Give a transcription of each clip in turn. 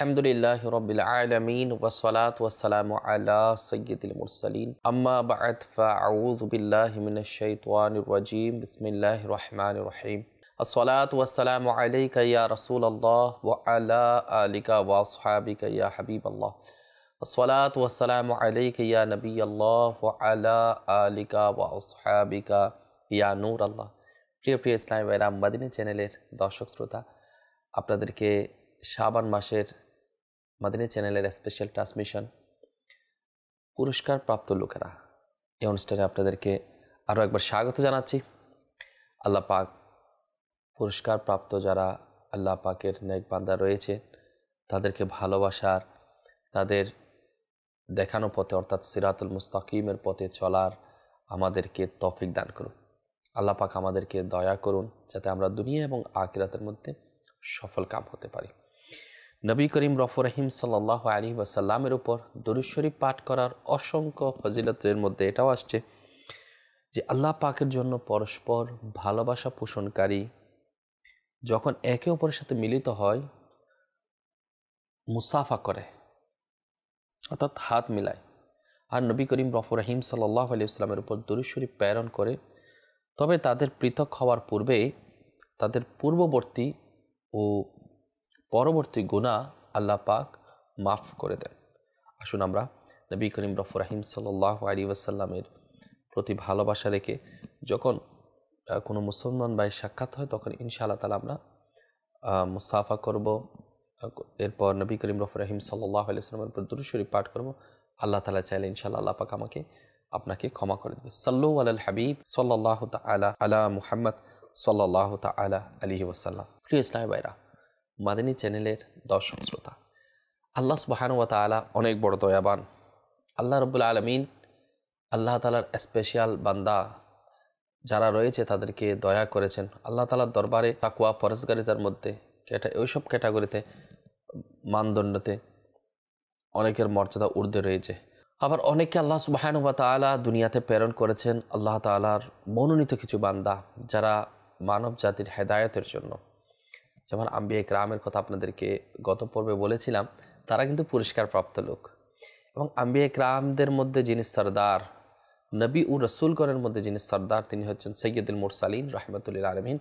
الحمد لله رب العالمين والصلاة والسلام على سيد المرسلين أما بعد فأعوذ بالله من الشيطان الرجيم بسم الله الرحمن الرحيم الصلاة والسلام عليك يا رسول الله وعلى آلك وأصحابك يا حبيب الله الصلاة والسلام عليك يا نبي الله وعلى آلك وأصحابك يا نور الله প্রিয় প্রিয় ইসলামী ভাইরা মাদিনী চ্যানেলের দর্শক শ্রোতা আপনাদেরকে শাবান মাসের মাদিনী চ্যানেলের স্পেশাল ট্রান্সমিশন পুরস্কার প্রাপ্ত লোকেরা এই অনুষ্ঠানে আপনাদেরকে আরও একবার স্বাগত জানাচ্ছি আল্লাহ পাক পুরস্কার প্রাপ্ত যারা আল্লাহ পাকের নেক বান্দা রয়েছে তাদেরকে ভালোবাসার তাদের দেখানো পথে অর্থাৎ সিরাতুল মুস্তাকিমের পথে চলার আমাদেরকে তফিক দান করুন আল্লাহ পাক আমাদেরকে দয়া করুন যাতে আমরা দুনিয়া এবং আকিরাতের মধ্যে সফল কাম হতে পারি নবী করিম রফর রহিম সাল্লাহ আলী ওয়াসাল্লামের উপর দরুশ্বরী পাঠ করার অসংখ্য ফজিলতের মধ্যে এটাও আসছে যে আল্লাহ পাকের জন্য পরস্পর ভালোবাসা পোষণকারী যখন একে অপরের সাথে মিলিত হয় মুসাফা করে অর্থাৎ হাত মিলায় আর নবী করিম রফর রহিম সাল্লাহ আলী ইসলামের উপর দরুশ্বরী প্রেরণ করে তবে তাদের পৃথক হওয়ার পূর্বে তাদের পূর্ববর্তী ও পরবর্তী গুণা আল্লাহ পাক মাফ করে দেন আসুন আমরা নবী করিম রফ রাহিম সাল্লাহ আলী ওয়াসাল্লামের প্রতি ভালোবাসা রেখে যখন কোনো মুসলমান ভাই সাক্ষাৎ হয় তখন ইনশাআল্লাহ তালা আমরা মুসাফা করব এরপর নবী করিম রফ রাহিম সাল্লাহ সাল্লামের উপর দুরুশরী পাঠ করব আল্লাহ তালা চাইলে ইনশাআল্লাহ আল্লাহ পাক আমাকে আপনাকে ক্ষমা করে দেবে সাল্লু আল হাবিব সাল্লাহ তালা আলা মুহাম্মদ সাল্লাহ তালা আলি ওয়াসাল্লাম প্রিয় ইসলাম ভাইরা মাদিনী চ্যানেলের দর্শক শ্রোতা আল্লাহ সুবাহানুয়া তালা অনেক বড় দয়াবান আল্লাহ রবুল্লা আলমিন আল্লাহ তালার স্পেশাল বান্দা যারা রয়েছে তাদেরকে দয়া করেছেন আল্লাহ তালার দরবারে তাকুয়া পরেশগারিতার মধ্যে ক্যাটা সব ক্যাটাগরিতে মানদণ্ডতে অনেকের মর্যাদা ঊর্ধ্বে রয়েছে আবার অনেকে আল্লাহ সুবাহানুবা তালা দুনিয়াতে প্রেরণ করেছেন আল্লাহ তালার মনোনীত কিছু বান্দা যারা মানব জাতির হেদায়তের জন্য যেমন আম্বি একরামের কথা আপনাদেরকে গত পর্বে বলেছিলাম তারা কিন্তু পুরস্কারপ্রাপ্ত লোক এবং আম্বি একরামদের মধ্যে যিনি সর্দার নবী উ রসুলগণের মধ্যে যিনি সর্দার তিনি হচ্ছেন সৈয়দুল মুরসালিন রহমতুল্লিল আলমিন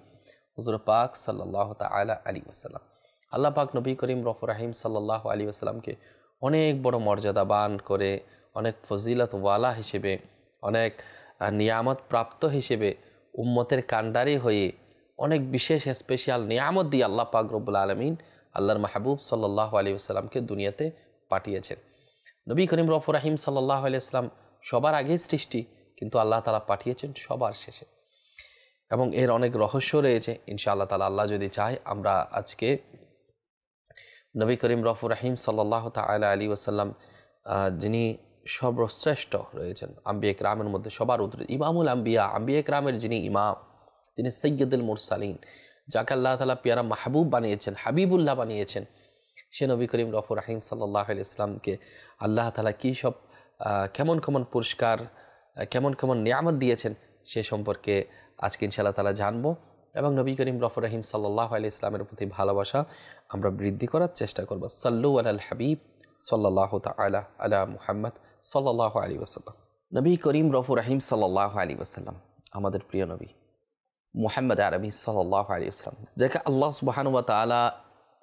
হজুর পাক সাল্লাহ তালা আলী আসাল্লাম আল্লাহ পাক নবী করিম রফ রাহিম সাল্লাহ আলী আসাল্লামকে অনেক বড় মর্যাদাবান করে অনেক ফজিলতওয়ালা হিসেবে অনেক নিয়ামত প্রাপ্ত হিসেবে উম্মতের কাণ্ডারি হয়ে অনেক বিশেষ স্পেশাল নিয়ামত দিয়ে আল্লাহ পাক রব্বুল আলমিন আল্লাহর মাহবুব সাল্লাহ আলী আসসালামকে দুনিয়াতে পাঠিয়েছেন নবী করিম রফুর রাহিম সাল্লাহ আলি আসসালাম সবার আগেই সৃষ্টি কিন্তু আল্লাহ তালা পাঠিয়েছেন সবার শেষে এবং এর অনেক রহস্য রয়েছে ইনশাআল্লাহ তালা আল্লাহ যদি চায় আমরা আজকে নবী করিম রফ রাহিম সাল্লাহ তালা আলী ওসাল্লাম যিনি সর্বশ্রেষ্ঠ রয়েছেন আম্বিয়েক রামের মধ্যে সবার উদ্রে ইমামুল আম্বিয়া আম্বিয়েক রামের যিনি ইমাম তিনি সৈয়দুল মুরসালিন যাকে আল্লাহ তালা পেয়ারা মাহবুব বানিয়েছেন হাবিবুল্লাহ বানিয়েছেন সে নবী করিম রফুর রাহিম সাল্লাহ ইসলামকে আল্লাহ তালা কী সব কেমন কেমন পুরস্কার কেমন কেমন নিয়ামত দিয়েছেন সে সম্পর্কে আজকে ইনশাল্লাহ তালা জানবো এবং নবী করিম রফুর রাহিম সাল্লাহ আলি ইসলামের প্রতি ভালোবাসা আমরা বৃদ্ধি করার চেষ্টা করব সাল্লু আল হাবিব সাল্লাহ তালা আলা মুহাম্মদ সাল্লাহ আলী ওসাল্লাম নবী করিম রফুর রাহিম সাল্লাহ আলী ওসাল্লাম আমাদের প্রিয় নবী মোহাম্মদ আরবি সাল্লাহ আলী ইসলাম যাকে আল্লাহ সুবাহানুয়া তালা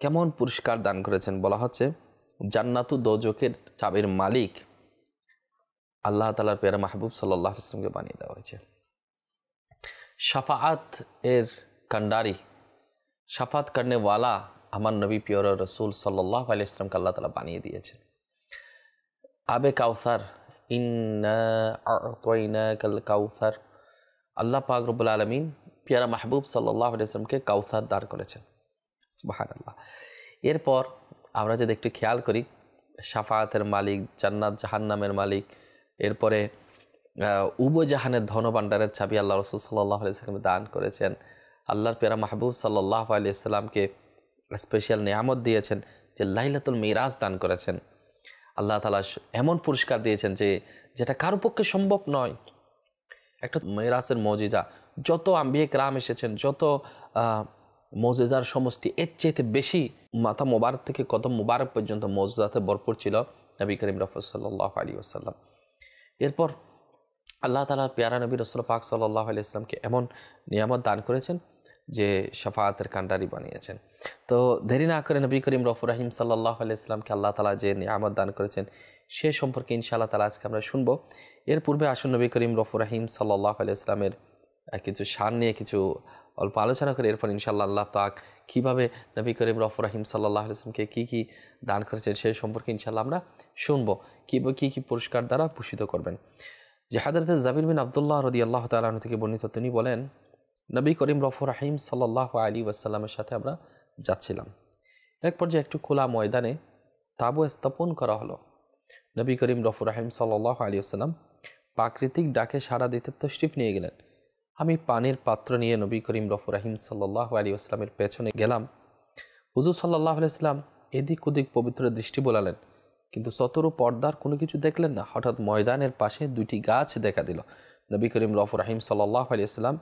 কেমন পুরস্কার দান করেছেন বলা হচ্ছে জান্নাতু দোজকের চাবির মালিক আল্লাহ তালার পেয়ারা মাহবুব সাল্লাহ ইসলামকে বানিয়ে দেওয়া হয়েছে সাফাত এর কান্ডারি সাফাত কান্নেওয়ালা আমার নবী পিয়র রসুল সাল্লাহ আলি ইসলামকে আল্লাহ তালা বানিয়ে দিয়েছেন আবে কাউসার ইন্না কাউসার আল্লাহ পাক রবুল আলমিন পিয়ারা মাহবুব সাল্লাহ আলিয়াকে কাউসার দান করেছেন সুবাহান আল্লাহ এরপর আমরা যদি একটু খেয়াল করি সাফায়াতের মালিক জান্নাত জাহান্নামের মালিক এরপরে উবজাহানের ধনভাণ্ডারের ছাবি আল্লাহ রসুল সাল্লাহ আলিয়াকে দান করেছেন আল্লাহর পেয়ারা মাহবুব সাল্লাহ আলিয়াকে স্পেশাল নিয়ামত দিয়েছেন যে লাইলাতুল মিরাজ দান করেছেন আল্লাহ তালা এমন পুরস্কার দিয়েছেন যে যেটা কারো পক্ষে সম্ভব নয় একটা মেরাসের মজিদা যত আম্বিয়ে ক্রাম এসেছেন যত মজেজার সমষ্টি এর চেয়েতে বেশি মাথা মোবারক থেকে কত মোবারক পর্যন্ত মজেজাতে ভরপুর ছিল নবী করিম রফসাল্লাহ আলী আসাল্লাম এরপর আল্লাহ তালা পেয়ারা নবী রসল পাক সাল্লাহ আলি আসলামকে এমন নিয়ামত দান করেছেন যে সাফাতের কান্ডারি বানিয়েছেন তো দেরি না করে নবী করিম রফুর রাহিম সাল্লাহ আলি আসলামকে আল্লাহ তালা যে নিয়ামত দান করেছেন সে সম্পর্কে ইনশাআল্লাহ তালা আজকে আমরা শুনবো এর পূর্বে আসুন নবী করিম রফুর রাহিম সাল্লাহ আলি ইসলামের কিছু সার নিয়ে কিছু অল্প আলোচনা করে এরপর ইনশাল্লাহ আল্লাহ পাক কীভাবে নবী করিম রফ রাহিম সাল্লাহ আসলামকে কী কী দান করেছেন সেই সম্পর্কে ইনশাল্লাহ আমরা শুনবো কী কী কী পুরস্কার দ্বারা পুষিত করবেন যে হাজরত জাবির বিন আবদুল্লাহ রদি আল্লাহ তালন থেকে বর্ণিত তিনি বলেন নবী করিম রফ রাহিম সাল্লাহ আলী ওয়াসাল্লামের সাথে আমরা যাচ্ছিলাম এক পর্যায়ে একটু খোলা ময়দানে তাবু স্থাপন করা হলো নবী করিম রফুর রাহিম সাল্লাহ আলী আসসালাম প্রাকৃতিক ডাকে সারা দিতে তশরিফ নিয়ে গেলেন আমি পানির পাত্র নিয়ে নবী করিম রফুর রাহিম সাল্লাহ আলী আসলামের পেছনে গেলাম হুজুর সাল্লাহ আলাইসলাম এদিক ওদিক পবিত্র দৃষ্টি বোলালেন কিন্তু সতরু পর্দার কোনো কিছু দেখলেন না হঠাৎ ময়দানের পাশে দুটি গাছ দেখা দিল নবী করিম রফুর রাহিম সাল্লাহ আলী আসলাম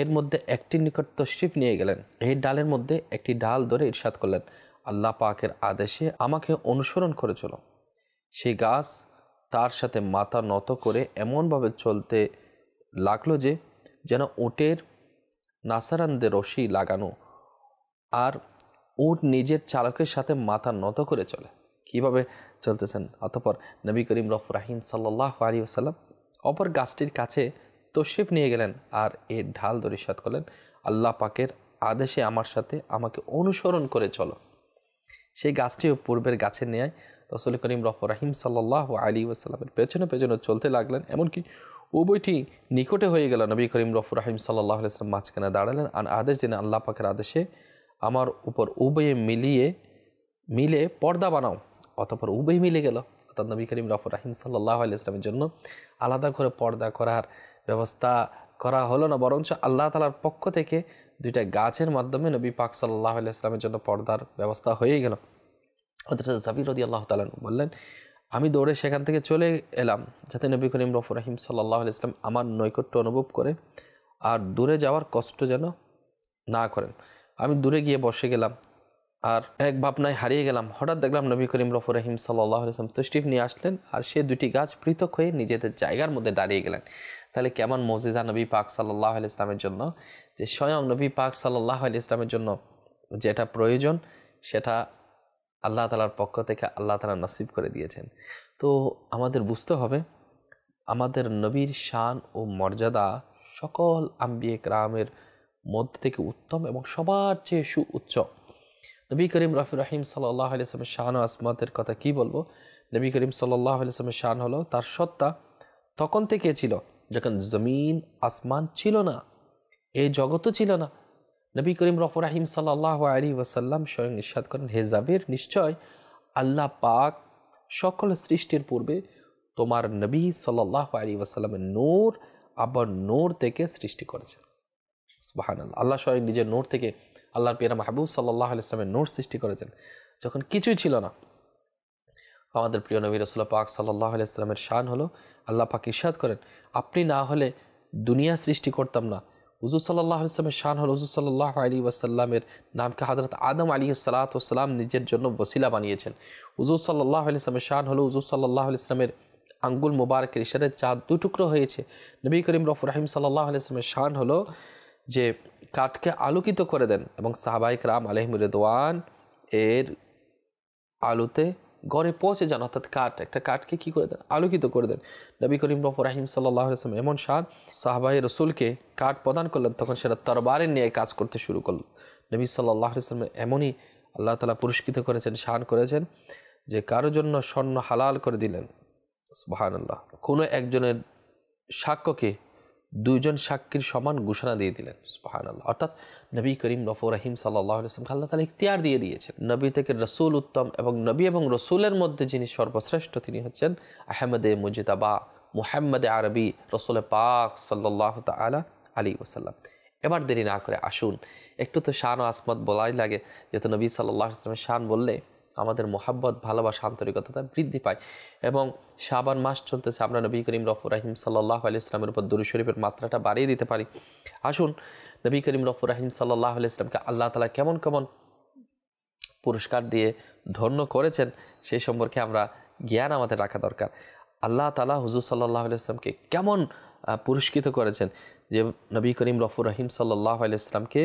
এর মধ্যে একটি নিকট তশরিফ নিয়ে গেলেন এই ডালের মধ্যে একটি ডাল ধরে ইরশাদ করলেন আল্লাহ পাকের আদেশে আমাকে অনুসরণ করে চলো সেই গাছ তার সাথে মাথা নত করে এমনভাবে চলতে লাগলো যে যেন ওটের নাসারানদের রশি লাগানো আর উট নিজের চালকের সাথে মাথা নত করে চলে কিভাবে চলতেছেন অতপর নবী করিম রফ রাহিম সাল্লাহ আলী আসাল্লাম অপর গাছটির কাছে তসিফ নিয়ে গেলেন আর এর ঢাল দরিশাত করলেন আল্লাহ পাকের আদেশে আমার সাথে আমাকে অনুসরণ করে চলো সেই গাছটিও পূর্বের গাছে নেয় রসুল করিম রফ রাহিম সাল্লাহ আলী আসাল্লামের পেছনে পেছনে চলতে লাগলেন এমনকি বইটি নিকটে হয়ে গেল নবী করিম রফুর রাহিম সাল্লাহ আসলাম মাঝখানে দাঁড়ালেন আর আদেশ দিন আল্লাহ পাকের আদেশে আমার উপর উবয়ে মিলিয়ে মিলে পর্দা বানাও অতপর উভয় মিলে গেল অর্থাৎ নবী করিম রফুর রাহিম সাল্লাহ ইসলামের জন্য আলাদা করে পর্দা করার ব্যবস্থা করা হলো না বরঞ্চ আল্লাহ তালার পক্ষ থেকে দুইটা গাছের মাধ্যমে নবী পাক সাল্লাহ ইসলামের জন্য পর্দার ব্যবস্থা হয়ে গেল অর্থাৎ জাবির রদি আল্লাহ তালন বললেন আমি দৌড়ে সেখান থেকে চলে এলাম যাতে নবী করিম রফুর রাহিম সাল্লাহ ইসলাম আমার নৈকট্য অনুভব করে আর দূরে যাওয়ার কষ্ট যেন না করেন আমি দূরে গিয়ে বসে গেলাম আর এক ভাবনায় হারিয়ে গেলাম হঠাৎ দেখলাম নবী করিম রফুর রহিম সাল্লাহ ইসলাম তশরিফ নিয়ে আসলেন আর সে দুটি গাছ পৃথক হয়ে নিজেদের জায়গার মধ্যে দাঁড়িয়ে গেলেন তাহলে কেমন মসজিদা নবী পাক সাল্লাহ আলি ইসলামের জন্য যে স্বয়ং নবী পাক সাল্লাহ আলি ইসলামের জন্য যেটা প্রয়োজন সেটা আল্লাহ তালার পক্ষ থেকে আল্লাহ তালা নসিব করে দিয়েছেন তো আমাদের বুঝতে হবে আমাদের নবীর শান ও মর্যাদা সকল আম্বিয়ে রামের মধ্যে থেকে উত্তম এবং সবার চেয়ে সুউচ্চ নবী করিম রফি রাহিম সাল্লাহ আলিয়ামের শাহান আসমাতের কথা কি বলবো নবী করিম সাল্লাহ আলিয়ামের শান হলো তার সত্তা তখন থেকে ছিল যখন জমিন আসমান ছিল না এই জগতও ছিল না নবী করিম রফরাহিম রাহিম সাল্লাহ আলী ওয়াসাল্লাম স্বয়ং ইস্বাদ করেন হে জাবির নিশ্চয় আল্লাহ পাক সকল সৃষ্টির পূর্বে তোমার নবী সাল্লাহ আলী ওয়াসাল্লামের নূর আবার নূর থেকে সৃষ্টি করেছেন বাহান আল্লাহ আল্লাহ স্বয়ং নিজের নূর থেকে আল্লাহর পিয়ারা মাহবুব সাল্লাহ আলি ইসলামের নূর সৃষ্টি করেছেন যখন কিছুই ছিল না আমাদের প্রিয় নবী রসুল্লাহ পাক সাল্লাহ আলি ইসলামের শান হলো আল্লাহ পাক ইস্বাদ করেন আপনি না হলে দুনিয়া সৃষ্টি করতাম না হুজুর সাল্লাহ ইসলামের শান হল হুজুর সাল্লাহ আলী ওয়াসাল্লামের নামকে হজরত আদম আলী সালাতাম নিজের জন্য বসিলা বানিয়েছেন হুজুর সাল্লাহ আলি শান হল হুজুর সাল্লাহ আলিয়ামের আঙ্গুল মোবারকের ইশারে চাঁদ দু টুকরো হয়েছে নবী করিম রফ রাহিম সাল্লাহ আলিয়ামের শান হলো যে কাঠকে আলোকিত করে দেন এবং সাহাবাহিক রাম আলহিমুদ্দোয়ান এর আলোতে গড়ে পৌঁছে যান অর্থাৎ কাঠ একটা কাঠকে কী করে দেন আলোকিত করে দেন নবী করিম রফর রাহিম সাল্লাহ আসলাম এমন শাহ সাহাবাহ রসুলকে কাঠ প্রদান করলেন তখন সেটা তরবারে নিয়ে কাজ করতে শুরু করল নবী সাল্লাহ এমনই আল্লাহ তালা পুরস্কৃত করেছেন শান করেছেন যে কারো জন্য স্বর্ণ হালাল করে দিলেন ভাহান আল্লাহ কোনো একজনের সাক্ষ্যকে দুইজন সাক্ষীর সমান ঘোষণা দিয়ে দিলেন সুহান আল্লাহ অর্থাৎ নবী করিম রফর রহিম সাল্লাহ আসলাম আল্লাহ তালা ইখতিয়ার দিয়ে দিয়েছেন নবী থেকে রসুল উত্তম এবং নবী এবং রসুলের মধ্যে যিনি সর্বশ্রেষ্ঠ তিনি হচ্ছেন আহমদে মুজিদাবা মুহাম্মদে আরবি রসুল পাক সাল্লাহ তালা আলী ওসাল্লাম এবার দেরি না করে আসুন একটু তো শান ও আসমত বলাই লাগে যেহেতু নবী সাল্লাহ আসলামের শান বললে আমাদের মোহাব্বত ভালোবাসা আন্তরিকতা বৃদ্ধি পায় এবং শাবান মাস চলতেছে আমরা নবী করিম রফুর রাহিম সাল্লাহ আলি ইসলামের উপর দুরু শরীফের মাত্রাটা বাড়িয়ে দিতে পারি আসুন নবী করিম রফুর রাহিম সাল্লাহ আলি ইসলামকে আল্লাহ তালা কেমন কেমন পুরস্কার দিয়ে ধন্য করেছেন সে সম্পর্কে আমরা জ্ঞান আমাদের রাখা দরকার আল্লাহ তালা হুজুর সাল্লাহ ইসলামকে কেমন পুরস্কৃত করেছেন যে নবী করিম রফুর রহিম সাল্লাহ আলাইসলামকে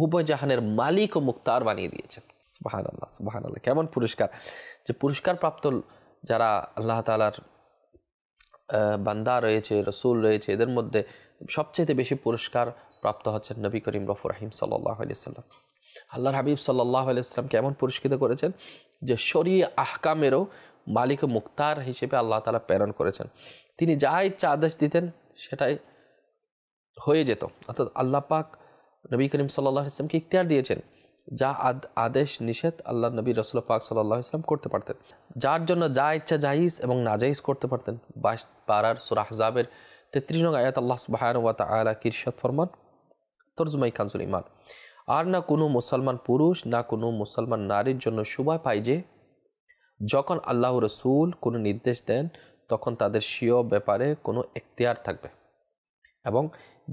উভয় জাহানের মালিক ও মুক্তার বানিয়ে দিয়েছেন সুবাহান আল্লাহ সুবাহান আল্লাহ কেমন পুরস্কার যে পুরস্কার প্রাপ্ত যারা আল্লাহ তালার বান্দা রয়েছে রসুল রয়েছে এদের মধ্যে সবচেয়ে বেশি পুরস্কার প্রাপ্ত হচ্ছেন নবী করিম রফুর রাহিম সাল্লাহ সাল্লাম আল্লাহর হাবিব সাল্লাহ আলাইসলাম কেমন পুরস্কৃত করেছেন যে শরী আহকামেরও মালিক মুক্তার হিসেবে আল্লাহ তালা প্রেরণ করেছেন তিনি যা ইচ্ছা আদেশ দিতেন সেটাই হয়ে যেত অর্থাৎ আল্লাহ পাক নবী করিম সাল্লাহ ইসলামকে ইখতিয়ার দিয়েছেন যা আদেশ নিষেধ আল্লাহ নবী রসুল পাক সাল্লাহ ইসলাম করতে পারতেন যার জন্য যা ইচ্ছা জাহিজ এবং নাজাইজ করতে পারতেন বাইশ পাড়ার সুরাহজাবের তেত্রিশ নং আয়াত আল্লাহ সুবাহান ওয়া তালা কিরশাদ ফরমান তরজুমাই খানসুল ইমান আর না কোনো মুসলমান পুরুষ না কোনো মুসলমান নারীর জন্য সুবা পায় যে যখন আল্লাহ রসুল কোনো নির্দেশ দেন তখন তাদের স্বীয় ব্যাপারে কোনো এখতিয়ার থাকবে এবং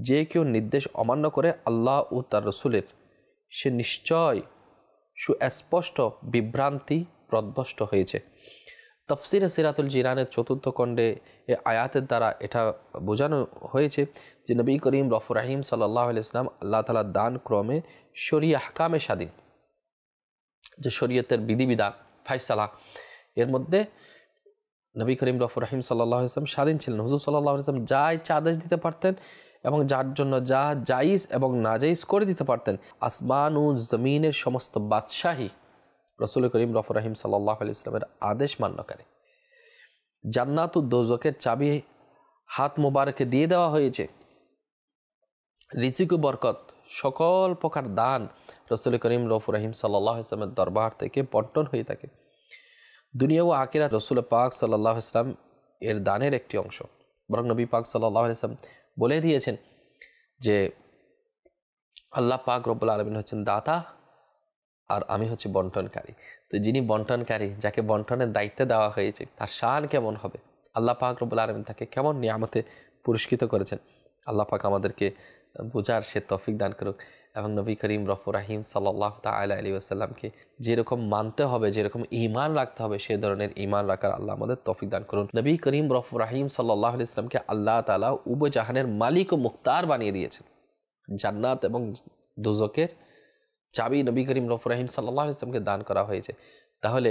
যে কেউ নির্দেশ অমান্য করে আল্লাহ ও তার রসুলের সে নিশ্চয় সুস্পষ্ট বিভ্রান্তি প্রদ্বষ্ট হয়েছে তফসিরে সিরাতুল জিরানের চতুর্থ খণ্ডে এ আয়াতের দ্বারা এটা বোঝানো হয়েছে যে নবী করিম রফুর রাহিম সাল্লাহ ইসলাম আল্লাহ তালার দান ক্রমে শরিয়া আহকামে স্বাধীন যে শরীয়তের বিধিবিধা ফাইসালা এর মধ্যে নবী করিম রফুর রাহিম সাল্লাহ ইসলাম স্বাধীন ছিলেন হুজুর সাল্লাহ ইসলাম যা ইচ্ছা আদেশ দিতে পারতেন এবং যার জন্য যা জাইজ এবং নাজাইজ করে দিতে পারতেন আসমান ও জমিনের সমস্ত বাদশাহী রসুল করিম রফর রহিম সাল্লাহ আলি ইসলামের আদেশ মান্যকারী জান্নাত দোজকের চাবি হাত মোবারকে দিয়ে দেওয়া হয়েছে রিচিকু বরকত সকল প্রকার দান রসুল করিম রফুর রহিম সাল্লাহ ইসলামের দরবার থেকে বন্টন হয়ে থাকে দুনিয়া ও আকিরা রসুল পাক সাল্লাহ ইসলাম এর দানের একটি অংশ বরং নবী পাক সাল্লাহ ইসলাম বলে দিয়েছেন যে আল্লাহ পাক রব্বুল আলমিন হচ্ছেন দাতা আর আমি হচ্ছে বন্টনকারী তো যিনি বন্টনকারী যাকে বন্টনের দায়িত্ব দেওয়া হয়েছে তার শান কেমন হবে আল্লাহ পাক রব্বুল আলমিন তাকে কেমন নিয়ামতে পুরস্কৃত করেছেন আল্লাহ পাক আমাদেরকে বোঝার সে তফিক দান করুক এবং নবী করিম রফুর রাহিম সাল্লাহ তালা আলী আসাল্লামকে যেরকম মানতে হবে যেরকম ইমান রাখতে হবে সে ধরনের ইমান রাখার আল্লাহ আমাদের তফিক দান করুন নবী করিম রফুর রাহিম সাল্লাহ আলি ইসলামকে আল্লাহ তালা উবজাহানের মালিক ও মুক্তার বানিয়ে দিয়েছেন জান্নাত এবং দুজকের চাবি নবী করিম রফুর রাহিম সাল্লাহ ইসলামকে দান করা হয়েছে তাহলে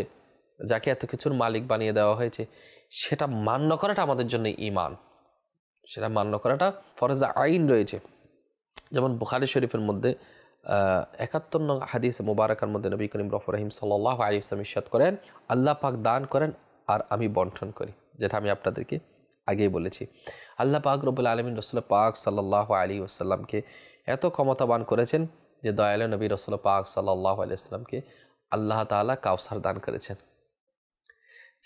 যাকে এত কিছুর মালিক বানিয়ে দেওয়া হয়েছে সেটা মান্য করাটা আমাদের জন্য ইমান সেটা মান্য করাটা ফরজা আইন রয়েছে যেমন বুখারি শরীফের মধ্যে একাত্তর নং হাদিস মুবারকার মধ্যে নবী করিম রহিম সাল্লাহ আলী ইসলাম ইসাদ করেন আল্লাহ পাক দান করেন আর আমি বন্টন করি যেটা আমি আপনাদেরকে আগেই বলেছি আল্লাহ পাক রবুল আলমিন রসুল পাক সাল্লাহ আলী আসসালামকে এত ক্ষমতাবান করেছেন যে দয়াল নবী রসুল পাক সাল্লাহ আলী আসলামকে আল্লাহ তালা কাউসার দান করেছেন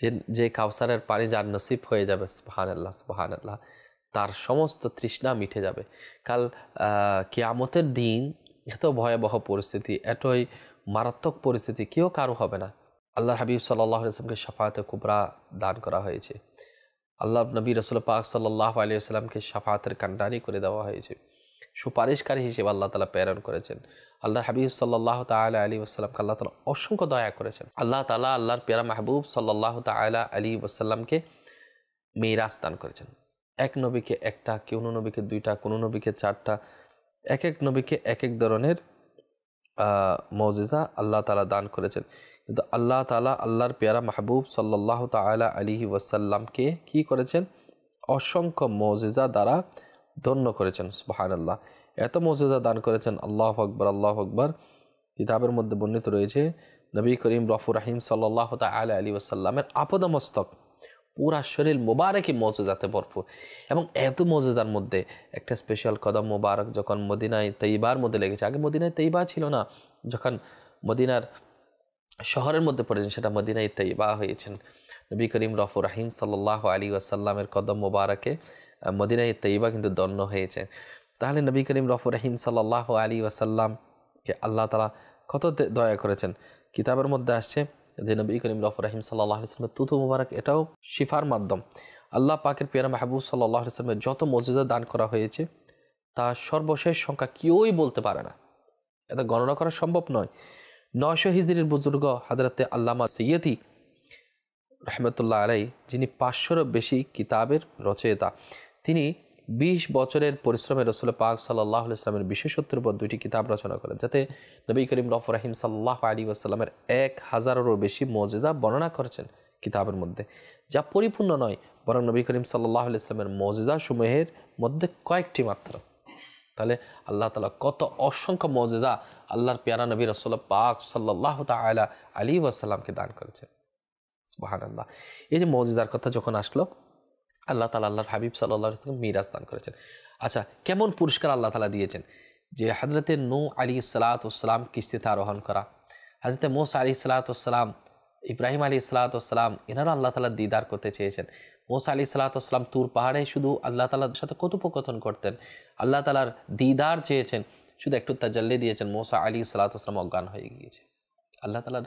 যে যে কাউসারের পানি যার নসিব হয়ে যাবে সুহান আল্লাহ সুহান আল্লাহ তার সমস্ত তৃষ্ণা মিঠে যাবে কাল কিয়ামতের দিন এত ভয়াবহ পরিস্থিতি এতই মারাত্মক পরিস্থিতি কেউ কারো হবে না আল্লাহ হাবিব সাল্লাহ আসলামকে সাফাতে কুবরা দান করা হয়েছে আল্লাহ নবী রসুল পাক সাল্লাহ সাল্লামকে সাফাতের কান্ডানি করে দেওয়া হয়েছে সুপারিশকারী হিসেবে আল্লাহ তালা প্রেরণ করেছেন আল্লাহ হাবিব সাল্লাহ তালা আলী আসসালামকে আল্লাহ তালা অসংখ্য দয়া করেছেন আল্লাহ তালা আল্লাহর পেরা মাহবুব সাল্লাহ তালা আলী আসসালামকে মেয়েরাজ দান করেছেন এক নবীকে একটা কোনো নবীকে দুইটা কোনো নবীকে চারটা এক এক নবীকে এক এক ধরনের মজিজা আল্লাহ তালা দান করেছেন কিন্তু আল্লাহ তালা আল্লাহর পেয়ারা মাহবুব সাল্লাহ তালা আলী ওয়াসাল্লামকে কি করেছেন অসংখ্য মজিজা দ্বারা ধন্য করেছেন সুবাহান আল্লাহ এত মজিজা দান করেছেন আল্লাহ আকবর আল্লাহ আকবর কিতাবের মধ্যে বর্ণিত রয়েছে নবী করিম রফুর রাহিম সাল্লাহ তালা আলী ওয়াসাল্লামের আপদমস্তক পুরা শরীর মোবারকই মজুজাতে ভরপুর এবং এত মজুজার মধ্যে একটা স্পেশাল কদম মোবারক যখন মদিনায় তেইবার মধ্যে লেগেছে আগে মদিনায় তেইবা ছিল না যখন মদিনার শহরের মধ্যে পড়েছেন সেটা মদিনায় তৈবা হয়েছেন নবী করিম রফুর রাহিম সাল্লাহ আলী আসাল্লামের কদম মোবারকে মদিনায় তৈবা কিন্তু দণ্ড হয়েছে তাহলে নবী করিম রফুর রাহিম সাল্লাহ আলী আসাল্লামকে আল্লাহ তালা কত দয়া করেছেন কিতাবের মধ্যে আসছে যে নবী করিম রফরাহিম সাল্লাহ ইসলামের তুতু মুবারক এটাও শিফার মাধ্যম আল্লাহ পাকের পেয়ারা মাহবুব সাল্লাহ ইসলামের যত মজুদা দান করা হয়েছে তা সর্বশেষ সংখ্যা কেউই বলতে পারে না এটা গণনা করা সম্ভব নয় নয়শো হিজরির বুজুর্গ হাজরাতে আল্লামা সৈয়দি রহমতুল্লাহ আলাই যিনি পাঁচশোরও বেশি কিতাবের রচয়িতা তিনি বিশ বছরের পরিশ্রমে রসুল পাক সাল্লাহ ইসলামের বিশেষত্বের উপর দুইটি কিতাব রচনা করেন যাতে নবী করিম রফ রাহিম সাল্লাহ আলী আসসালামের এক হাজারেরও বেশি মজেজা বর্ণনা করেছেন কিতাবের মধ্যে যা পরিপূর্ণ নয় বরং নবী করিম সাল্লাহ ইসলামের মজেজা সমূহের মধ্যে কয়েকটি মাত্র তাহলে আল্লাহ তালা কত অসংখ্য মজেজা আল্লাহর পেয়ারা নবী রসল পাক সাল্লাহ তালা আলী আসসালামকে দান করেছেন সুবাহান আল্লাহ এই যে মজেদার কথা যখন আসলো আল্লাহ তালা আল্লাহর হাবিব সাল্লাহ ইসলাম মিরাজ দান করেছেন আচ্ছা কেমন পুরস্কার আল্লাহ তালা দিয়েছেন যে হজরতে নু আলী সালাতাম কিস্তিতে আরোহণ করা হজরতে মোস আলী সালাতাম ইব্রাহিম আলী সালাতাম এনারা আল্লাহ তালা দিদার করতে চেয়েছেন মোসা আলী সালাতাম তুর পাহাড়ে শুধু আল্লাহ তালার সাথে কথোপকথন করতেন আল্লাহ তালার দিদার চেয়েছেন শুধু একটু তাজাল্লি দিয়েছেন মোসা আলী সালাতাম অজ্ঞান হয়ে গিয়েছে আল্লাহ তালার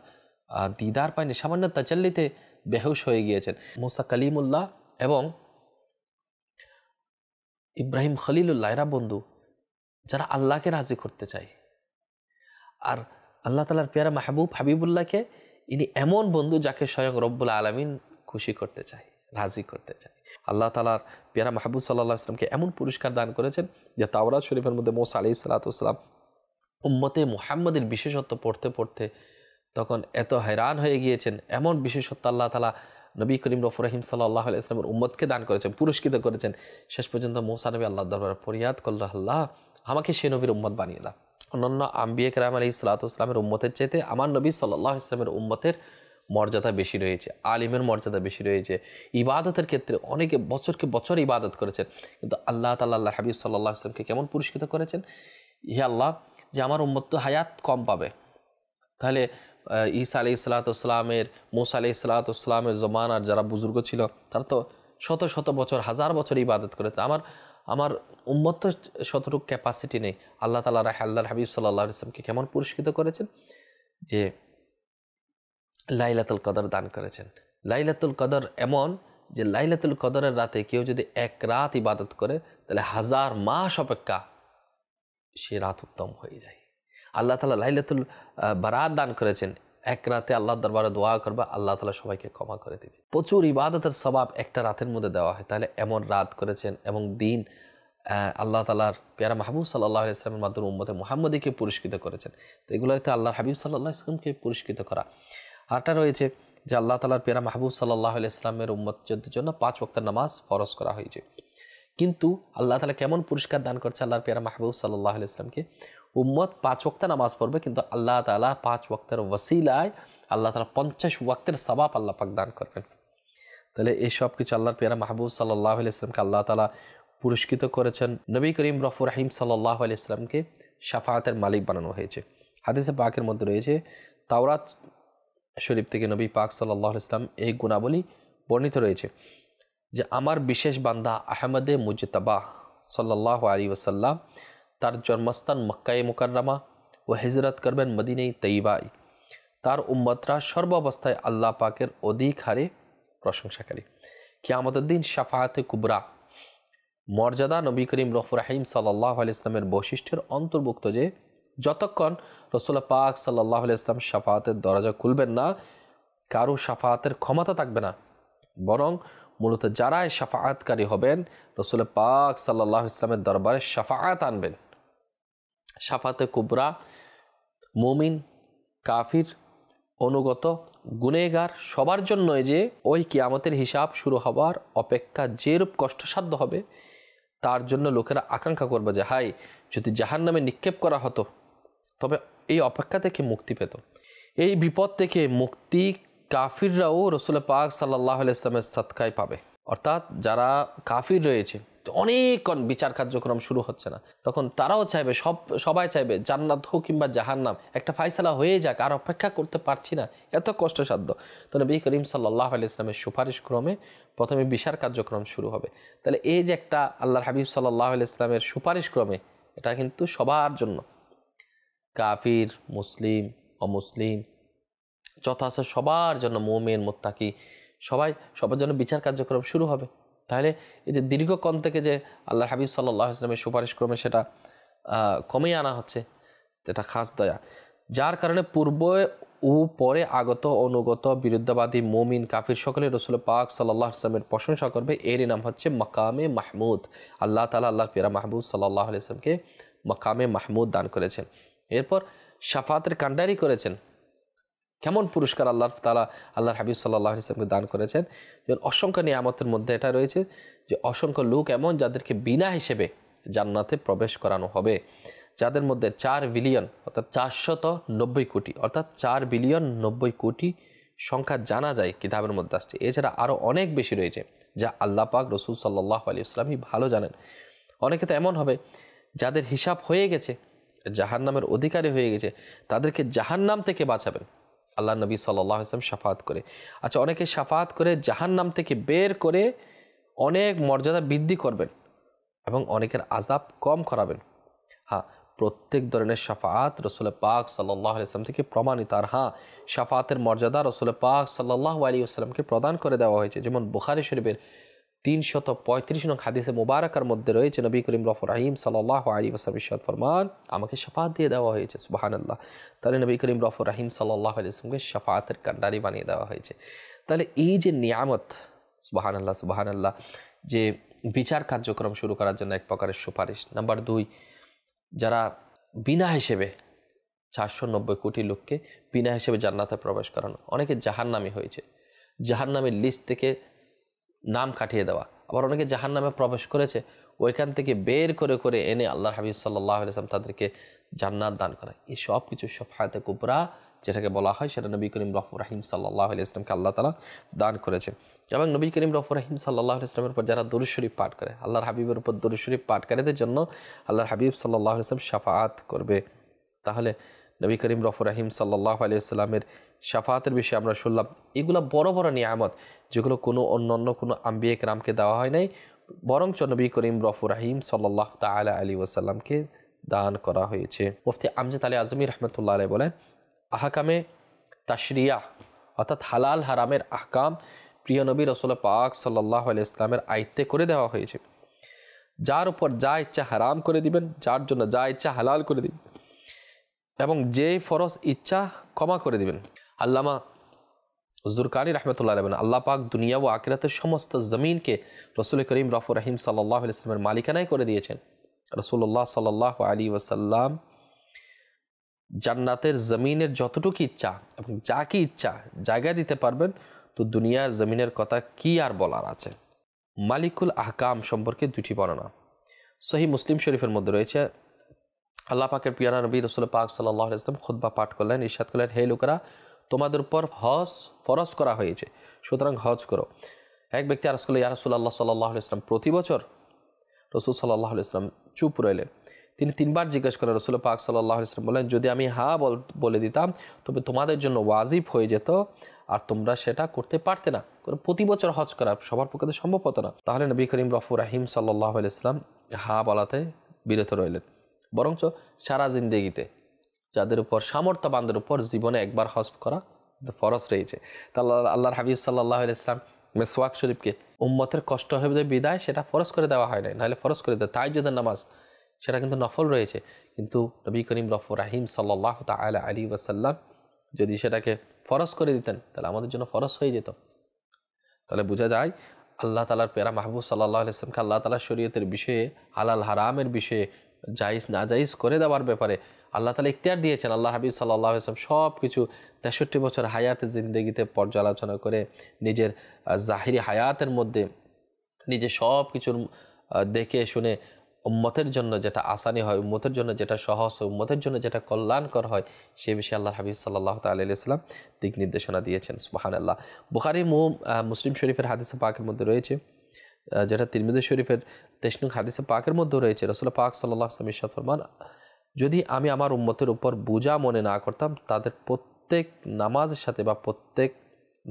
দিদার পায়নি সামান্য তাজাল্লিতে বেহুশ হয়ে গিয়েছেন মোসা কালিমুল্লাহ এবং ইব্রাহিম খলিলুল্লাহ এরা বন্ধু যারা আল্লাহকে রাজি করতে চায় আর আল্লাহ তালার পেয়ারা মাহবুব হাবিবুল্লাহকে ইনি এমন বন্ধু যাকে স্বয়ং রব্বুল আলমিন খুশি করতে চায় রাজি করতে চায় আল্লাহ তালার পেয়ারা মাহবুব সাল্লাহ ইসলামকে এমন পুরস্কার দান করেছেন যে তাওরাজ শরীফের মধ্যে মোসা আলি সালাতাম উম্মতে মুহাম্মদের বিশেষত্ব পড়তে পড়তে তখন এত হয়রান হয়ে গিয়েছেন এমন বিশেষত্ব আল্লাহ তালা নবী করিম রফরাহিম রহিম সাল্লাহ ইসলামের উম্মদকে দান করেছেন পুরস্কৃত করেছেন শেষ পর্যন্ত মৌসা নবী আল্লাহ দরবার ফরিয়াদ করল আল্লাহ আমাকে সে নবীর উম্মত বানিয়ে দা অন্যান্য আম্বিয়ে কেরাম আলী সাল্লাহ ইসলামের উম্মতের চাইতে আমার নবী সাল্লাহ ইসলামের উম্মতের মর্যাদা বেশি রয়েছে আলিমের মর্যাদা বেশি রয়েছে ইবাদতের ক্ষেত্রে অনেকে বছরকে বছর ইবাদত করেছেন কিন্তু আল্লাহ তাল্লাহ হাবিব সাল্লাহ ইসলামকে কেমন পুরস্কৃত করেছেন হে আল্লাহ যে আমার উম্মত তো হায়াত কম পাবে তাহলে ঈসা আলি ইসলামের মোসা আলি জমান জমানার যারা বুজুর্গ ছিল তারা তো শত শত বছর হাজার বছর ইবাদত করে আমার আমার উম্মত শতটুক ক্যাপাসিটি নেই আল্লাহ তালা রাহে আল্লাহ হাবিব সাল্লাহ ইসলামকে কেমন পুরস্কৃত করেছেন যে লাইলাতুল কদর দান করেছেন লাইলাতুল কদর এমন যে লাইলাতুল কদরের রাতে কেউ যদি এক রাত ইবাদত করে তাহলে হাজার মাস অপেক্ষা সে রাত উত্তম হয়ে যায় আল্লাহ তালা লাইলাতুল বারাত দান করেছেন এক রাতে আল্লাহ দরবারে দোয়া করবা আল্লাহ তালা সবাইকে ক্ষমা করে দেবে প্রচুর ইবাদতের স্বভাব একটা রাতের মধ্যে দেওয়া হয় তাহলে এমন রাত করেছেন এবং দিন আল্লাহ তালার পেয়ারা মাহবুব সাল্লাহ ইসলামের মাধ্যমে উম্মতে মোহাম্মদীকে পুরস্কৃত করেছেন তো এগুলো হয়তো আল্লাহর হাবিব সাল্লাহ ইসলামকে পুরস্কৃত করা আরটা রয়েছে যে আল্লাহ তালার পেয়ারা মাহবুব সাল্লাহ ইসলামের উম্মতদের জন্য পাঁচ ওক্তার নামাজ ফরজ করা হয়েছে কিন্তু আল্লাহ তালা কেমন পুরস্কার দান করছে আল্লাহর পেয়ারা মাহবুব সাল্লাহ ইসলামকে উম্মত পাঁচ ওয়াক্ত নামাজ পড়বে কিন্তু আল্লাহ তালা পাঁচ ওক্তের ওসিলায় আল্লাহ তালা পঞ্চাশ ওয়াক্তের সবাব আল্লাহ পাক দান করবেন তাহলে এই সব কিছু আল্লাহর পেয়ারা মাহবুব সাল্লাহ আলিয়াকে আল্লাহ তালা পুরস্কৃত করেছেন নবী করিম রফুর রাহিম সাল্লাহ আলিয়াকে সাফাহাতের মালিক বানানো হয়েছে হাদিসে পাকের মধ্যে রয়েছে তাওরাত শরীফ থেকে নবী পাক সাল্লাহ ইসলাম এই গুণাবলী বর্ণিত রয়েছে যে আমার বিশেষ বান্দা আহমদে মুজতাবাহ সাল্লাহ আলী ওসাল্লাম তার জন্মস্থান মক্কায় মোকাররামা ও হিজরত করবেন মদিনেই তৈবাই তার উম্মতরা সর্বাবস্থায় আল্লাহ পাকের অধিক হারে প্রশংসাকারী কিয়ামতের উদ্দিন সাফাহাতে কুবরা মর্যাদা নবী করিম রহরাহিম সাল্লাহ ইসলামের বৈশিষ্ট্যের অন্তর্ভুক্ত যে যতক্ষণ রসুল্লা পাক সাল্লাহ ইসলাম সাফাহাতের দরজা খুলবেন না কারো সাফাহাতের ক্ষমতা থাকবে না বরং মূলত যারাই সাফাহাতকারী হবেন রসুল্লা পাক সাল্লাহ ইসলামের দরবারে সাফাহাত আনবেন সাফাতে কুবরা মুমিন কাফির অনুগত গুনেগার সবার জন্যই যে ওই কিয়ামতের হিসাব শুরু হবার অপেক্ষা যেরূপ কষ্টসাধ্য হবে তার জন্য লোকেরা আকাঙ্ক্ষা করবে যে হাই যদি জাহান নামে নিক্ষেপ করা হতো তবে এই অপেক্ষা থেকে মুক্তি পেত এই বিপদ থেকে মুক্তি কাফিররাও রসুল পাক সাল্লাহ আলাইসলামের সৎকায় পাবে অর্থাৎ যারা কাফির রয়েছে অনেকক্ষণ বিচার কার্যক্রম শুরু হচ্ছে না তখন তারাও চাইবে সব সবাই চাইবে জান্নাত হোক কিংবা জাহান্নাম একটা ফাইসালা হয়ে যাক আর অপেক্ষা করতে পারছি না এত কষ্টসাধ্য তো নবী করিম সাল্লাহ আলি ইসলামের সুপারিশ ক্রমে প্রথমে বিচার কার্যক্রম শুরু হবে তাহলে এই যে একটা আল্লাহর হাবিব সাল্লাহ আলি ইসলামের সুপারিশ ক্রমে এটা কিন্তু সবার জন্য কাফির মুসলিম অমুসলিম যথাস সবার জন্য মোমেন মোত্তাকি সবাই সবার জন্য বিচার কার্যক্রম শুরু হবে তাহলে এই যে দীর্ঘক্ষণ থেকে যে আল্লাহ হাবিব সাল্লাহ ইসলামের সুপারিশ ক্রমে সেটা কমেই আনা হচ্ছে এটা খাস দয়া যার কারণে পূর্বে ও পরে আগত অনুগত বিরুদ্ধবাদী মমিন কাফির সকলে রসুল পাক সাল্লাহ ইসলামের প্রশংসা করবে এরই নাম হচ্ছে মকামে মাহমুদ আল্লাহ তালা আল্লাহ পেরা মাহমুদ সাল্লাহ আলি ইসলামকে মাহমুদ দান করেছেন এরপর সাফাতের কান্ডারি করেছেন কেমন পুরস্কার আল্লাহ তালা আল্লাহ হাবিব সাল্লাহ ইসলামকে দান করেছেন যেমন অসংখ্য নিয়ামতের মধ্যে এটা রয়েছে যে অসংখ্য লোক এমন যাদেরকে বিনা হিসেবে জান্নাতে প্রবেশ করানো হবে যাদের মধ্যে চার বিলিয়ন অর্থাৎ চারশত নব্বই কোটি অর্থাৎ চার বিলিয়ন নব্বই কোটি সংখ্যা জানা যায় কিতাবের মধ্যে আসছে এছাড়া আরও অনেক বেশি রয়েছে যা আল্লাহ পাক রসুল সাল্লাহ আলী ইসলামই ভালো জানেন অনেকে তো এমন হবে যাদের হিসাব হয়ে গেছে জাহান্নামের অধিকারী হয়ে গেছে তাদেরকে জাহান্নাম থেকে বাঁচাবেন আল্লাহ নবী সাল্লাহ ইসলাম সাফাত করে আচ্ছা অনেকে সাফাত করে জাহান নাম থেকে বের করে অনেক মর্যাদা বৃদ্ধি করবেন এবং অনেকের আজাব কম করাবেন হ্যাঁ প্রত্যেক ধরনের সাফাত রসুল পাক সাল্লাহ আলিয়াম থেকে প্রমাণিত আর হ্যাঁ সাফাতের মর্যাদা রসুল পাক সাল্লাহ আলী আসসালামকে প্রদান করে দেওয়া হয়েছে যেমন বুখারি শরীফের তিনশত পঁয়ত্রিশ নং হাদিসে মোবারকার মধ্যে রয়েছে নবী করিম রফর আহিম সাল্লাহ আলী ওসাম ইসাদ ফরমান আমাকে সাফাত দিয়ে দেওয়া হয়েছে সুবাহান আল্লাহ তাহলে নবী করিম রফর আহিম সাল্লাহ আলি আসলামকে সাফাতের কান্ডারি বানিয়ে দেওয়া হয়েছে তাহলে এই যে নিয়ামত সুবাহান আল্লাহ সুবাহান আল্লাহ যে বিচার কার্যক্রম শুরু করার জন্য এক প্রকারের সুপারিশ নাম্বার দুই যারা বিনা হিসেবে চারশো নব্বই কোটি লোককে বিনা হিসেবে জান্নাতে প্রবেশ করানো অনেকে নামে হয়েছে জাহান্নামের লিস্ট থেকে নাম কাটিয়ে দেওয়া আবার অনেকে জাহান নামে প্রবেশ করেছে ওইখান থেকে বের করে করে এনে আল্লাহ হাবিব সাল্লাহ আলিয়াল্লাম তাদেরকে জান্নাত দান করা এই সব কিছু সফায়তে কুপরা যেটাকে বলা হয় সেটা নবী করিম রফুর রাহিম সাল্লাহ আলি ইসলামকে আল্লাহ তালা দান করেছেন এবং নবী করিম রফুর রাহিম সাল্লাহ ইসলামের উপর যারা দুরুশরীফ পাঠ করে আল্লাহর হাবিবের উপর করে পাঠকারীদের জন্য আল্লাহর হাবিব সাল্লাহ ইসলাম সাফাত করবে তাহলে নবী করিম রফুর রাহিম সাল্লাহ আলি ইসলামের সাফাহাতের বিষয়ে আমরা শুনলাম এগুলো বড় বড় নিয়ামত যেগুলো কোনো অন্য অন্য কোনো আম্বিয়েক রামকে দেওয়া হয় নাই বরং চনবী করিম রফুর রাহিম সাল্লাহ তালা আলী ওসাল্লামকে দান করা হয়েছে মুফতি আমজাদ আলী আজমি রহমতুল্লাহ আলী বলেন আহকামে তাশরিয়া অর্থাৎ হালাল হারামের আহকাম প্রিয় নবী রসল পাক সাল্লাহ আলি ইসলামের আয়ত্তে করে দেওয়া হয়েছে যার উপর যা ইচ্ছা হারাম করে দিবেন যার জন্য যা ইচ্ছা হালাল করে দিবেন এবং যে ফরজ ইচ্ছা ক্ষমা করে দিবেন আল্লামা জুরকানি রহমতুল্লাহ আলমেন আল্লাহ পাক দুনিয়া ও আকিরাতের সমস্ত জমিনকে রসুল করিম রফুর রহিম সাল্লাহ ইসলামের মালিকানাই করে দিয়েছেন রসুল্লাহ সাল্লাহ আলী ওসাল্লাম জান্নাতের জমিনের যতটুকু ইচ্ছা এবং যা কি ইচ্ছা জায়গা দিতে পারবেন তো দুনিয়ার জমিনের কথা কি আর বলার আছে মালিকুল আহকাম সম্পর্কে দুটি বর্ণনা সহি মুসলিম শরীফের মধ্যে রয়েছে আল্লাহ পাকের পিয়ানা নবী রসুল পাক সাল্লাহ ইসলাম খুদ্া পাঠ করলেন ইরশাদ করলেন হে লোকরা তোমাদের উপর হজ ফরজ করা হয়েছে সুতরাং হজ করো এক ব্যক্তি আরস করলো ইয়ারসুল আল্লাহ সাল্লাহ ইসলাম প্রতি বছর রসুল সাল্লাহ ইসলাম চুপ রইলেন তিনি তিনবার জিজ্ঞেস করেন রসুল পাক সাল্লাহ ইসলাম বলেন যদি আমি হা বল বলে দিতাম তবে তোমাদের জন্য ওয়াজিব হয়ে যেত আর তোমরা সেটা করতে পারতে না প্রতি বছর হজ করা সবার পক্ষে সম্ভব হতো না তাহলে নবী করিম রফুর রাহিম সাল্লাহ ইসলাম হা বলাতে বিরত রইলেন বরঞ্চ সারা জিন্দেগিতে যাদের উপর সামর্থ্যবানদের উপর জীবনে একবার হজ করা ফরজ রয়েছে তাল্লাহ আল্লাহর হাবিব সাল্লাহ ইসলাম মেসওয়াক শরীফকে উম্মতের কষ্ট হবে বিদায় সেটা ফরজ করে দেওয়া হয় নাই নাহলে ফরজ করে দেয় তাই যদি নামাজ সেটা কিন্তু নফল রয়েছে কিন্তু নবী করিম রফুর রাহিম সাল্লাহ তালা আলী ওয়াসাল্লাম যদি সেটাকে ফরজ করে দিতেন তাহলে আমাদের জন্য ফরজ হয়ে যেত তাহলে বোঝা যায় আল্লাহ তালার পেরা মাহবুব সাল্লাহ ইসলামকে আল্লাহ তালা শরীয়তের বিষয়ে হালাল হারামের বিষয়ে জাইজ নাজাইজ করে দেওয়ার ব্যাপারে আল্লাহ তালা ইখতিয়ার দিয়েছেন আল্লাহ হাবিব সাল্লাহ আসলাম সব কিছু তেষট্টি বছর হায়াতে জিন্দগিতে পর্যালোচনা করে নিজের জাহিরি হায়াতের মধ্যে নিজে সব কিছুর দেখে শুনে উম্মতের জন্য যেটা আসানি হয় উম্মতের জন্য যেটা সহজ হয় উম্মতের জন্য যেটা কল্যাণকর হয় সে বিষয়ে আল্লাহ হাবিব সাল্লাহ ইসলাম দিক নির্দেশনা দিয়েছেন সুহান আল্লাহ বুখারি মো মুসলিম শরীফের হাদিসা পাকের মধ্যে রয়েছে যেটা তিরমিজ শরীফের তেষ্ণুক হাদিসে পাকের মধ্যেও রয়েছে রসুল পাক সাল্লাহ ইসলাম ফরমান যদি আমি আমার উম্মতের উপর বোঝা মনে না করতাম তাদের প্রত্যেক নামাজের সাথে বা প্রত্যেক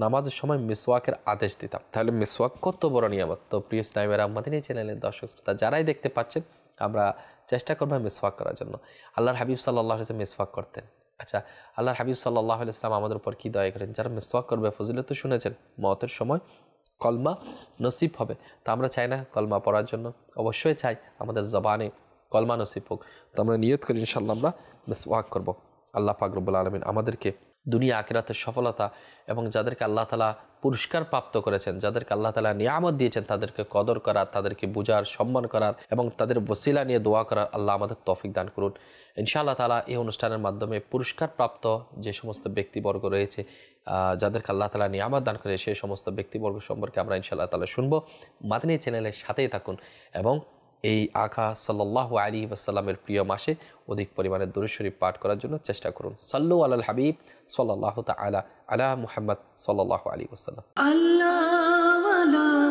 নামাজের সময় মিসওয়াকের আদেশ দিতাম তাহলে মিসওয়াক কত বড় নিয়ামত তো প্রিয় স্নাইমের আহমদিন এই চ্যানেলের দর্শক শ্রোতা যারাই দেখতে পাচ্ছেন আমরা চেষ্টা করবো মিসওয়াক করার জন্য আল্লাহর হাবিব সাল্লাহ ইসলাম মিসওয়াক করতেন আচ্ছা আল্লাহর হাবিব সাল্লাহ ইসলাম আমাদের উপর কী দয়া করেন যারা মিসওয়াক করবে ফজিলে তো শুনেছেন মতের সময় কলমা নসিব হবে তা আমরা চাই না কলমা পড়ার জন্য অবশ্যই চাই আমাদের জবানে কলমা নসিব হোক তো আমরা নিয়ত করি ইনশাল্লাহ আমরা মিস ওয়াক করবো আল্লাহ পাকরবুল আলমিন আমাদেরকে দুনিয়া আকিরাতের সফলতা এবং যাদেরকে আল্লাহ তালা পুরস্কার প্রাপ্ত করেছেন যাদেরকে আল্লাহ তালা নিয়ামত দিয়েছেন তাদেরকে কদর করার তাদেরকে বুঝার সম্মান করার এবং তাদের বসিলা নিয়ে দোয়া করার আল্লাহ আমাদের তফিক দান করুন ইনশাআল্লাহ তালা এই অনুষ্ঠানের মাধ্যমে পুরস্কার প্রাপ্ত যে সমস্ত ব্যক্তিবর্গ রয়েছে যাদেরকে আল্লাহ তালা নিয়ামত দান করে সেই সমস্ত ব্যক্তিবর্গ সম্পর্কে আমরা ইনশাআল্লাহ তালা শুনবো মাদিনী চ্যানেলের সাথেই থাকুন এবং এই আখা সাল্লাহ আলী ওসাল্লামের প্রিয় মাসে অধিক পরিমাণে দূরেশ্বরী পাঠ করার জন্য চেষ্টা করুন সাল্লু আল্লাহ হাবিব সাল্লাহ তালা আলা মুহাম্মদ সাল্লাহ আলী ওসাল্লাম আল্লাহ